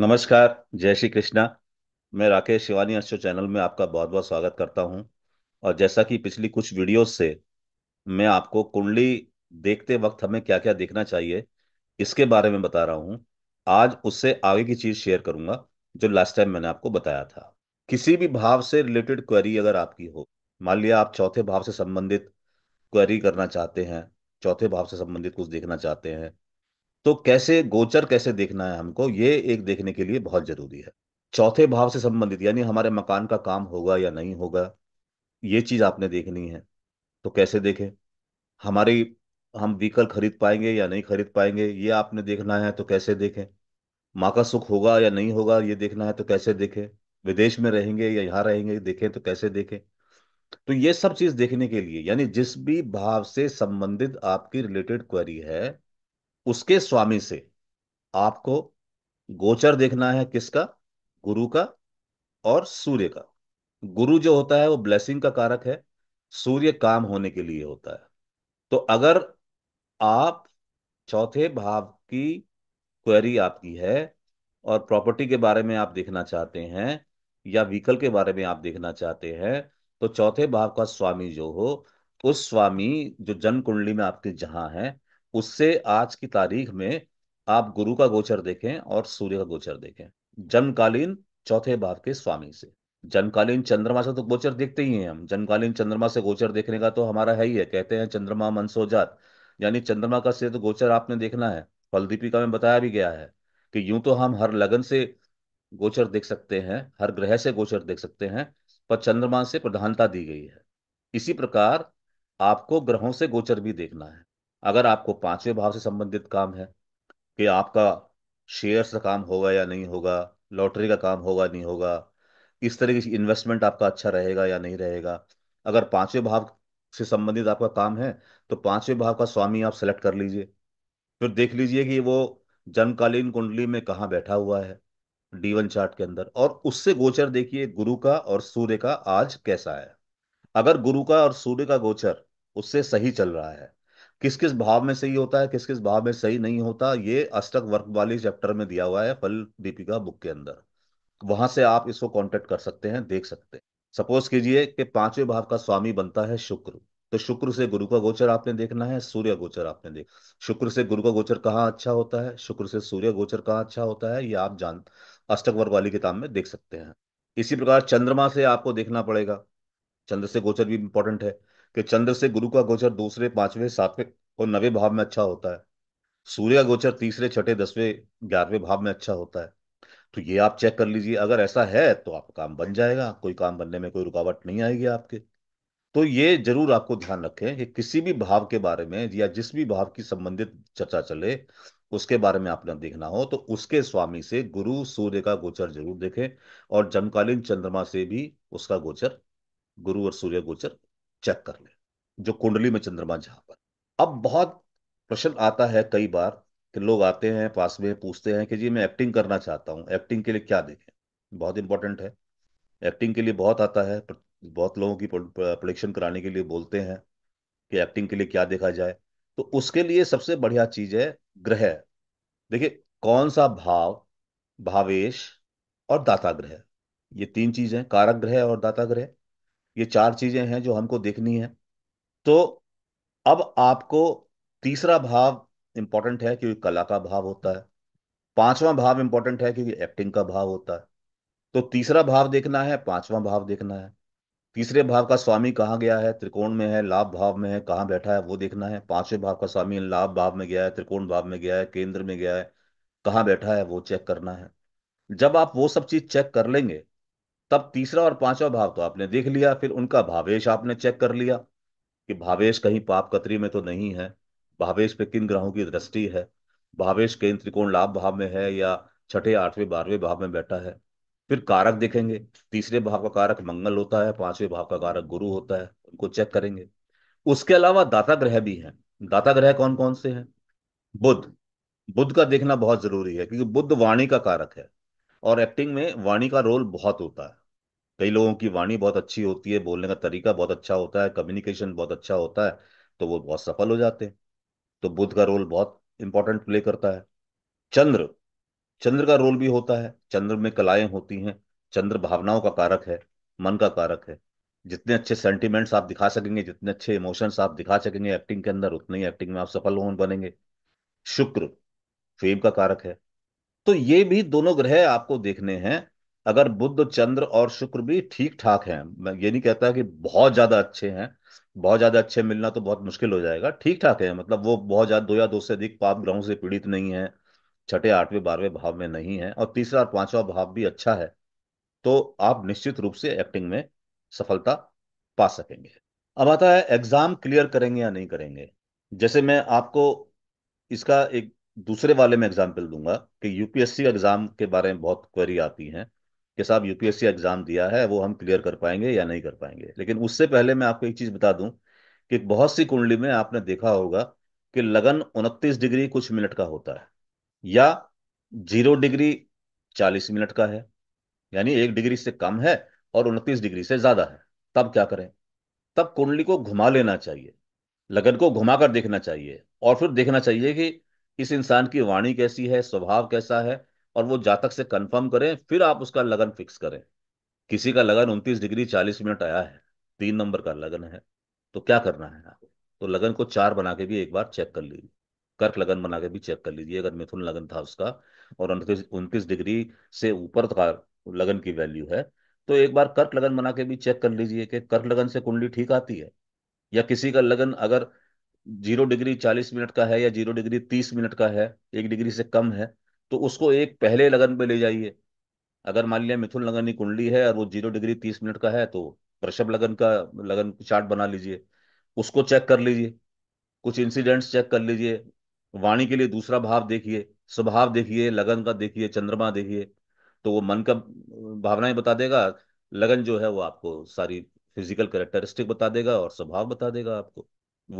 नमस्कार जय श्री कृष्णा मैं राकेश शिवानी अश्व चैनल में आपका बहुत बहुत स्वागत करता हूं और जैसा कि पिछली कुछ वीडियोस से मैं आपको कुंडली देखते वक्त हमें क्या क्या देखना चाहिए इसके बारे में बता रहा हूं आज उससे आगे की चीज शेयर करूंगा जो लास्ट टाइम मैंने आपको बताया था किसी भी भाव से रिलेटेड क्वेरी अगर आपकी हो मान लिया आप चौथे भाव से संबंधित क्वेरी करना चाहते हैं चौथे भाव से संबंधित कुछ देखना चाहते हैं तो कैसे गोचर कैसे देखना है हमको ये एक देखने के लिए बहुत जरूरी है चौथे भाव से संबंधित यानी हमारे मकान का काम होगा या नहीं होगा ये चीज आपने देखनी है तो कैसे देखें हमारी हम व्हीकल खरीद पाएंगे या नहीं खरीद पाएंगे ये आपने देखना है तो कैसे देखें माँ का सुख होगा या नहीं होगा ये देखना है तो कैसे देखें विदेश में रहेंगे या यहाँ रहेंगे देखें तो कैसे देखें तो ये सब चीज देखने के लिए यानी जिस भी भाव से संबंधित आपकी रिलेटेड क्वेरी है उसके स्वामी से आपको गोचर देखना है किसका गुरु का और सूर्य का गुरु जो होता है वो ब्लेसिंग का कारक है सूर्य काम होने के लिए होता है तो अगर आप चौथे भाव की क्वेरी आपकी है और प्रॉपर्टी के बारे में आप देखना चाहते हैं या व्हीकल के बारे में आप देखना चाहते हैं तो चौथे भाव का स्वामी जो हो उस स्वामी जो जन्म कुंडली में आपके जहां है उससे आज की तारीख में आप गुरु का गोचर देखें और सूर्य का गोचर देखें जन्मकालीन चौथे भाव के स्वामी से जन्मकालीन चंद्रमा से तो गोचर देखते ही हैं हम जन्मकालीन चंद्रमा से गोचर देखने का तो हमारा है ही है कहते हैं चंद्रमा मनसोजात यानी चंद्रमा का से तो गोचर आपने देखना है फलदीपिका में बताया भी गया है कि यूं तो हम हर लगन से गोचर देख सकते हैं हर ग्रह से गोचर देख सकते हैं पर चंद्रमा से प्रधानता दी गई है इसी प्रकार आपको ग्रहों से गोचर भी देखना है अगर आपको पांचवें भाव से संबंधित काम है कि आपका शेयर्स का काम होगा या नहीं होगा लॉटरी का काम होगा नहीं होगा इस तरह की इन्वेस्टमेंट आपका अच्छा रहेगा या नहीं रहेगा अगर पांचवें भाव से संबंधित आपका काम है तो पांचवें भाव का स्वामी आप सेलेक्ट कर लीजिए फिर देख लीजिए कि वो जन्मकालीन कुंडली में कहाँ बैठा हुआ है डी वन चार्ट के अंदर और उससे गोचर देखिए गुरु का और सूर्य का आज कैसा है अगर गुरु का और सूर्य का गोचर उससे सही चल रहा है किस किस भाव में सही होता है किस किस भाव में सही नहीं होता ये अष्टक वर्क वाले चैप्टर में दिया हुआ है फल दीपिका बुक के अंदर वहां से आप इसको कॉन्टेक्ट कर सकते हैं देख सकते हैं सपोज कीजिए कि पांचवें भाव का स्वामी बनता है शुक्र तो शुक्र से गुरु का गोचर आपने देखना है सूर्य गोचर आपने देख शुक्र से गुरु का गोचर कहाँ अच्छा होता है शुक्र से सूर्य गोचर कहाँ अच्छा होता है ये आप जान अष्टक वर्ग वाली किताब में देख सकते हैं इसी प्रकार चंद्रमा से आपको देखना पड़ेगा चंद्र से गोचर भी इंपॉर्टेंट है कि चंद्र से गुरु का गोचर दूसरे पांचवें सातवें और नवे भाव में अच्छा होता है सूर्य का गोचर तीसरे छठे दसवें ग्यारहवें भाव में अच्छा होता है तो ये आप चेक कर लीजिए अगर ऐसा है तो आपका काम बन जाएगा कोई काम बनने में कोई रुकावट नहीं आएगी आपके तो ये जरूर आपको ध्यान रखें कि किसी भी भाव के बारे में या जिस भी भाव की संबंधित चर्चा चले उसके बारे में आपने देखना हो तो उसके स्वामी से गुरु सूर्य का गोचर जरूर देखें और जमकालीन चंद्रमा से भी उसका गोचर गुरु और सूर्य गोचर चेक कर ले जो कुंडली में चंद्रमा जहां पर अब बहुत प्रश्न आता है कई बार कि लोग आते हैं पास में पूछते हैं कि जी मैं एक्टिंग करना चाहता हूँ एक्टिंग के लिए क्या देखें बहुत इंपॉर्टेंट है एक्टिंग के लिए बहुत आता है बहुत लोगों की प्रोडिक्शन कराने के लिए बोलते हैं कि एक्टिंग के लिए क्या देखा जाए तो उसके लिए सबसे बढ़िया चीज है ग्रह देखिए कौन सा भाव भावेश और दाता ग्रह ये तीन चीज है कारक ग्रह और दाता ग्रह ये चार चीजें हैं जो हमको देखनी है तो अब आपको तीसरा भाव इंपॉर्टेंट है क्योंकि कला का भाव होता है पांचवा भाव इंपॉर्टेंट है क्योंकि एक्टिंग का भाव होता है तो तीसरा भाव देखना है पांचवा भाव देखना है तीसरे भाव का स्वामी कहाँ गया है त्रिकोण में है लाभ भाव में है कहाँ बैठा है वो देखना है पांचवें भाव का स्वामी लाभ भाव में गया है त्रिकोण भाव में गया है केंद्र में गया है कहाँ बैठा है वो चेक करना है जब आप वो सब चीज चेक कर लेंगे तब तीसरा और पांचवा भाव तो आपने देख लिया फिर उनका भावेश आपने चेक कर लिया कि भावेश कहीं पाप कतरी में तो नहीं है भावेश पे किन ग्रहों की दृष्टि है भावेश केंद्र त्रिकोण लाभ भाव में है या छठे आठवें बारहवें भाव में बैठा है फिर कारक देखेंगे तीसरे भाव का कारक मंगल होता है पांचवें भाव का कारक गुरु होता है उनको चेक करेंगे उसके अलावा दाता ग्रह भी हैं दाता ग्रह कौन कौन से हैं बुद्ध बुद्ध का देखना बहुत जरूरी है क्योंकि बुद्ध वाणी का कारक है और एक्टिंग में वाणी का रोल बहुत होता है कई लोगों की वाणी बहुत अच्छी होती है बोलने का तरीका बहुत अच्छा होता है कम्युनिकेशन बहुत अच्छा होता है तो वो बहुत सफल हो जाते हैं तो बुद्ध का रोल बहुत इंपॉर्टेंट प्ले करता है चंद्र चंद्र का रोल भी होता है चंद्र में कलाएं होती हैं चंद्र भावनाओं का कारक है मन का कारक है जितने अच्छे सेंटिमेंट्स आप दिखा सकेंगे जितने अच्छे इमोशंस आप दिखा सकेंगे एक्टिंग के अंदर उतने ही एक्टिंग में आप सफल हों बनेंगे शुक्र फेम का कारक है तो ये भी दोनों ग्रह आपको देखने हैं अगर बुद्ध चंद्र और शुक्र भी ठीक ठाक हैं मैं ये नहीं कहता कि बहुत ज्यादा अच्छे हैं बहुत ज्यादा अच्छे मिलना तो बहुत मुश्किल हो जाएगा ठीक ठाक है मतलब वो बहुत ज्यादा दो या दो से अधिक पाप ग्रहों से पीड़ित नहीं है छठे आठवें बारहवें भाव में नहीं है और तीसरा और पांचवा भाव भी अच्छा है तो आप निश्चित रूप से एक्टिंग में सफलता पा सकेंगे अब आता है एग्जाम क्लियर करेंगे या नहीं करेंगे जैसे मैं आपको इसका एक दूसरे वाले में एग्जाम्पल दूंगा कि यूपीएससी एग्जाम के बारे में बहुत क्वेरी आती है कि साहब यूपीएससी एग्जाम दिया है वो हम क्लियर कर पाएंगे या नहीं कर पाएंगे लेकिन उससे पहले मैं आपको एक चीज बता दूं कि बहुत सी कुंडली में आपने देखा होगा कि लगन उनतीस डिग्री कुछ मिनट का होता है या जीरो डिग्री चालीस मिनट का है यानी एक डिग्री से कम है और उनतीस डिग्री से ज्यादा है तब क्या करें तब कुंडली को घुमा लेना चाहिए लगन को घुमा कर देखना चाहिए और फिर देखना चाहिए कि इस इंसान की वाणी कैसी है स्वभाव कैसा है और वो जातक से कंफर्म करें फिर आप उसका लगन फिक्स करें किसी का लगन उनतीस डिग्री चालीस मिनट आया है तीन नंबर का लगन है तो क्या करना है आपको तो लगन को चार बना के भी एक बार चेक कर लीजिए कर्क लगन बना के भी चेक कर लीजिए अगर मिथुन लगन था उसका और उनतीस डिग्री से ऊपर का लगन की वैल्यू है तो एक बार कर्क लगन बना के भी चेक कर लीजिए कि कर्क लगन से कुंडली ठीक आती है या किसी का लगन अगर जीरो डिग्री चालीस मिनट का है या जीरो डिग्री तीस मिनट का है एक डिग्री से कम है तो उसको एक पहले लगन पे ले जाइए अगर मान लिया मिथुन लगन की कुंडली है और वो जीरो डिग्री तीस मिनट का है तो वृषभ लगन का लगन चार्ट बना लीजिए उसको चेक कर लीजिए कुछ इंसिडेंट्स चेक कर लीजिए वाणी के लिए दूसरा भाव देखिए स्वभाव देखिए लगन का देखिए चंद्रमा देखिए तो वो मन का भावनाएं बता देगा लगन जो है वो आपको सारी फिजिकल करेक्टरिस्टिक बता देगा और स्वभाव बता देगा आपको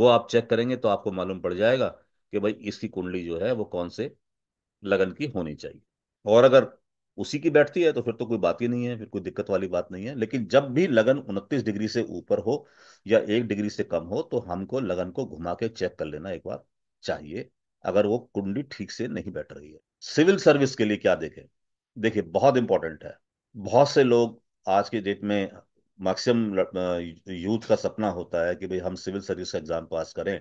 वो आप चेक करेंगे तो आपको मालूम पड़ जाएगा कि भाई इसकी कुंडली जो है वो कौन से लगन की होनी चाहिए और अगर उसी की बैठती है तो फिर तो कोई बात ही नहीं है फिर कोई दिक्कत वाली बात नहीं है लेकिन जब भी लगन उनतीस डिग्री से ऊपर हो या एक डिग्री से कम हो तो हमको लगन को घुमा के चेक कर लेना एक बार चाहिए अगर वो कुंडी ठीक से नहीं बैठ रही है सिविल सर्विस के लिए क्या देखें देखिए बहुत इंपॉर्टेंट है बहुत से लोग आज के डेट में मैक्सिमम यूथ का सपना होता है कि भाई हम सिविल सर्विस का एग्जाम पास करें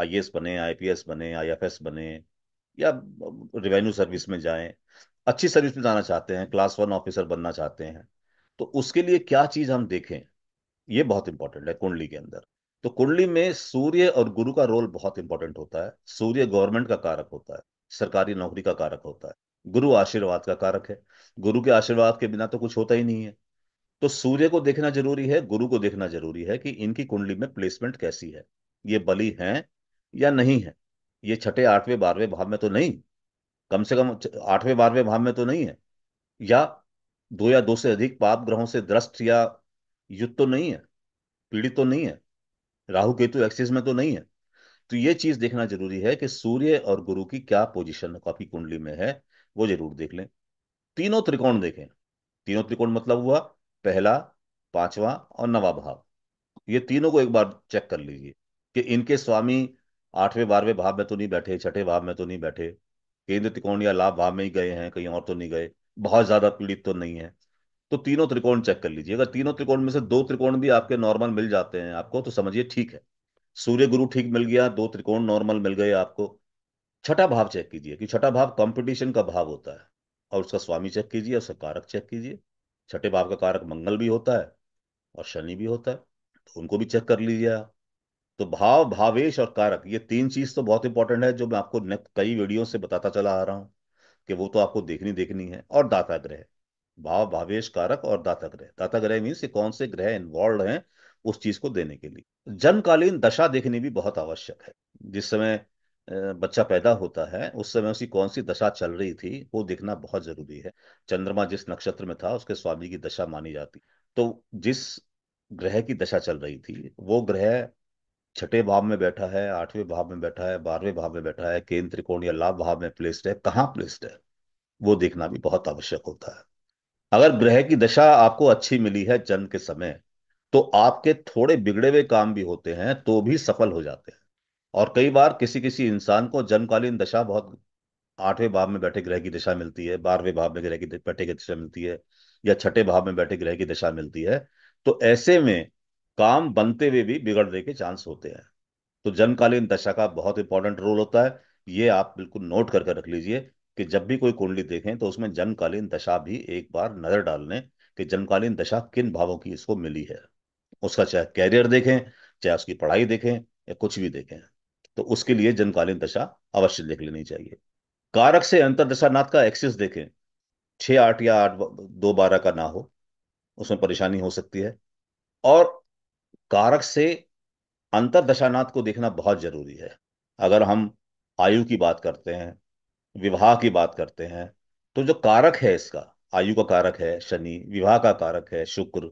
आई बने आई बने आई बने या रिवेन्यू सर्विस में जाएं अच्छी सर्विस में जाना चाहते हैं क्लास वन ऑफिसर बनना चाहते हैं तो उसके लिए क्या चीज हम देखें ये बहुत इंपॉर्टेंट है कुंडली के अंदर तो कुंडली में सूर्य और गुरु का रोल बहुत इंपॉर्टेंट होता है सूर्य गवर्नमेंट का कारक होता है सरकारी नौकरी का कारक होता है गुरु आशीर्वाद का कारक है गुरु के आशीर्वाद के बिना तो कुछ होता ही नहीं है तो सूर्य को देखना जरूरी है गुरु को देखना जरूरी है कि इनकी कुंडली में प्लेसमेंट कैसी है ये बली है या नहीं है ये छठे आठवें बारहवें भाव में तो नहीं कम से कम आठवें बारहवें भाव में तो नहीं है या दो या दो से अधिक पाप ग्रहों से द्रष्ट या युद्ध तो नहीं है पीड़ित तो नहीं है राहु केतु एक्सिस में तो नहीं है तो ये चीज देखना जरूरी है कि सूर्य और गुरु की क्या पोजिशन आपकी कुंडली में है वो जरूर देख लें तीनों त्रिकोण देखें तीनों त्रिकोण मतलब हुआ पहला पांचवा और नवा भाव ये तीनों को एक बार चेक कर लीजिए कि इनके स्वामी आठवें बारहवें भाव में तो नहीं बैठे छठे भाव में तो नहीं बैठे केंद्र त्रिकोण या लाभ भाव में ही गए हैं कहीं और तो नहीं गए बहुत ज्यादा पीड़ित तो नहीं है तो तीनों त्रिकोण चेक कर लीजिए अगर तीनों त्रिकोण में से दो त्रिकोण भी आपके नॉर्मल मिल जाते हैं आपको तो समझिए ठीक है सूर्य गुरु ठीक मिल गया दो त्रिकोण नॉर्मल मिल गए आपको छठा भाव चेक कीजिए कि छठा भाव कॉम्पिटिशन का भाव होता है और उसका स्वामी चेक कीजिए उसका कारक चेक कीजिए छठे भाव का कारक मंगल भी होता है और शनि भी होता है तो उनको भी चेक कर लीजिए आप तो भाव भावेश और कारक ये तीन चीज तो बहुत इंपॉर्टेंट है जो मैं आपको कई वीडियो से बताता चला आ रहा हूं कि वो तो आपको देखनी देखनी है और दाता ग्रह भाव भावेश कारक और दाता ग्रह दाता ग्रह मीन्स कौन से ग्रह इन्वॉल्व हैं उस चीज को देने के लिए जन्मकालीन दशा देखनी भी बहुत आवश्यक है जिस समय बच्चा पैदा होता है उस समय उसकी कौन सी दशा चल रही थी वो देखना बहुत जरूरी है चंद्रमा जिस नक्षत्र में था उसके स्वामी की दशा मानी जाती तो जिस ग्रह की दशा चल रही थी वो ग्रह छठे भाव में बैठा है आठवें भाव में बैठा है बारहवें भाव में बैठा है केंद्र त्रिकोण या लाभ भाव में प्लेस्ड है कहाँ प्लेस्ड है वो देखना भी बहुत आवश्यक होता है अगर ग्रह की दशा आपको अच्छी मिली है जन्म के समय तो आपके थोड़े बिगड़े हुए काम भी होते हैं तो भी सफल हो जाते हैं और कई बार किसी किसी इंसान को जन्मकालीन दशा बहुत आठवें भाव में बैठे ग्रह की दशा मिलती है बारहवें भाव में ग्रह की बैठे की दशा मिलती है या छठे भाव में बैठे ग्रह की दशा मिलती है तो ऐसे में काम बनते हुए भी बिगड़ने के चांस होते हैं तो जन्मकालीन दशा का बहुत इंपॉर्टेंट रोल होता है ये आप बिल्कुल नोट करके रख लीजिए कि जब भी कोई कुंडली देखें तो उसमें जन्मकालीन दशा भी एक बार नजर डाल लें कि जन्मकालीन दशा किन भावों की इसको मिली है उसका चाहे कैरियर देखें चाहे उसकी पढ़ाई देखें या कुछ भी देखें तो उसके लिए जन्मकालीन दशा अवश्य देख लेनी चाहिए कारक से नाथ का एक्सिस देखें छः आठ या आठ दो बारह का ना हो उसमें परेशानी हो सकती है और कारक से अंतर दशानाथ को देखना बहुत जरूरी है अगर हम आयु की बात करते हैं विवाह की बात करते हैं तो जो कारक है इसका आयु का कारक है शनि विवाह का कारक है शुक्र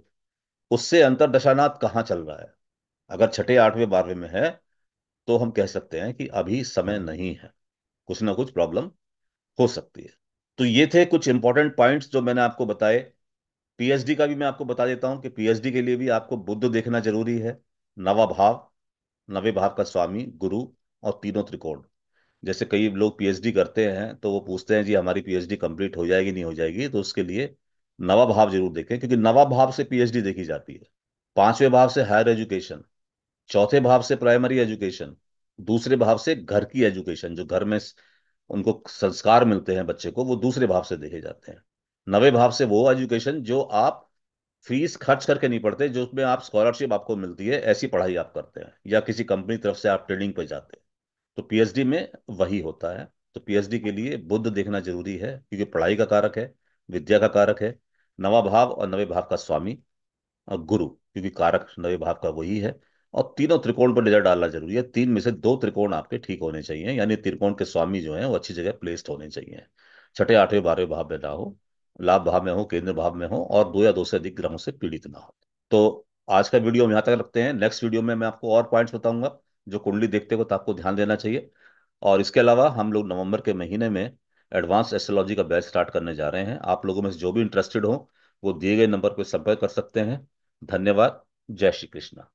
उससे अंतर दशानाथ कहाँ चल रहा है अगर छठे आठवें बारहवें में है तो हम कह सकते हैं कि अभी समय नहीं है कुछ ना कुछ प्रॉब्लम हो सकती है तो ये थे कुछ इंपॉर्टेंट पॉइंट्स जो मैंने आपको बताए पीएचडी का भी मैं आपको बता देता हूं कि पीएचडी के लिए भी आपको बुद्ध देखना जरूरी है नवा भाव नवे भाव का स्वामी गुरु और तीनों त्रिकोण जैसे कई लोग पीएचडी करते हैं तो वो पूछते हैं जी हमारी पीएचडी कंप्लीट हो जाएगी नहीं हो जाएगी तो उसके लिए नवा भाव जरूर देखें क्योंकि नवा भाव से पीएचडी देखी जाती है पांचवें भाव से हायर एजुकेशन चौथे भाव से प्राइमरी एजुकेशन दूसरे भाव से घर की एजुकेशन जो घर में उनको संस्कार मिलते हैं बच्चे को वो दूसरे भाव से देखे जाते हैं नवे भाव से वो एजुकेशन जो आप फीस खर्च करके नहीं पढ़ते जो उसमें आप स्कॉलरशिप आपको मिलती है ऐसी पढ़ाई आप करते हैं या किसी कंपनी तरफ से आप ट्रेनिंग पे जाते हैं तो पीएचडी में वही होता है तो पीएचडी के लिए बुद्ध देखना जरूरी है क्योंकि पढ़ाई का कारक है विद्या का कारक है नवा भाव और नवे भाव का स्वामी और गुरु क्योंकि कारक नवे भाव का वही है और तीनों त्रिकोण पर नजर डालना जरूरी है तीन में से दो त्रिकोण आपके ठीक होने चाहिए यानी त्रिकोण के स्वामी जो है वो अच्छी जगह प्लेस्ड होने चाहिए छठे आठवें बारहवें भाव में ना हो लाभ भाव में हो केंद्र भाव में हो और दो या दो से अधिक ग्रहों से पीड़ित ना हो तो आज का वीडियो हम यहाँ तक रखते हैं नेक्स्ट वीडियो में मैं आपको और पॉइंट्स बताऊंगा जो कुंडली देखते हो तो आपको ध्यान देना चाहिए और इसके अलावा हम लोग नवंबर के महीने में एडवांस एस्ट्रोलॉजी का बैच स्टार्ट करने जा रहे हैं आप लोगों में से जो भी इंटरेस्टेड हो वो दिए गए नंबर पर संपर्क कर सकते हैं धन्यवाद जय श्री कृष्णा